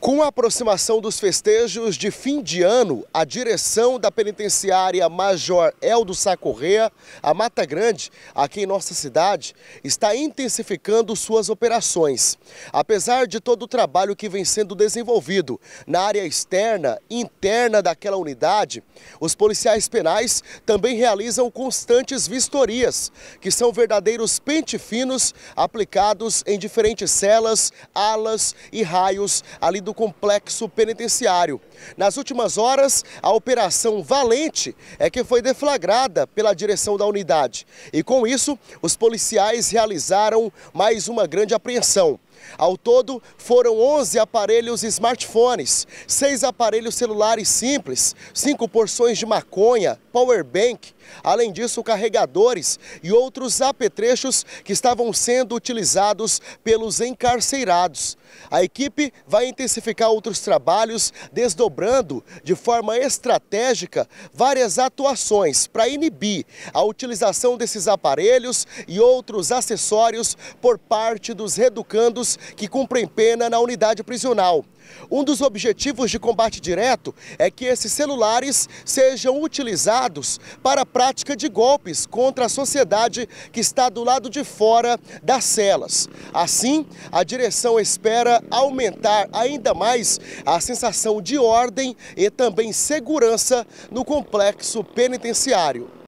Com a aproximação dos festejos de fim de ano, a direção da penitenciária Major Eldo Sá Correa, a Mata Grande, aqui em nossa cidade, está intensificando suas operações. Apesar de todo o trabalho que vem sendo desenvolvido na área externa e interna daquela unidade, os policiais penais também realizam constantes vistorias, que são verdadeiros pente finos aplicados em diferentes celas, alas e raios ali do do complexo penitenciário. Nas últimas horas, a Operação Valente é que foi deflagrada pela direção da unidade. E com isso, os policiais realizaram mais uma grande apreensão. Ao todo, foram 11 aparelhos smartphones, 6 aparelhos celulares simples, 5 porções de maconha, powerbank, além disso carregadores e outros apetrechos que estavam sendo utilizados pelos encarcerados. A equipe vai intensificar outros trabalhos, desdobrando de forma estratégica várias atuações para inibir a utilização desses aparelhos e outros acessórios por parte dos reeducandos presos que cumprem pena na unidade prisional. Um dos objetivos de combate direto é que esses celulares sejam utilizados para a prática de golpes contra a sociedade que está do lado de fora das celas. Assim, a direção espera aumentar ainda mais a sensação de ordem e também segurança no complexo penitenciário.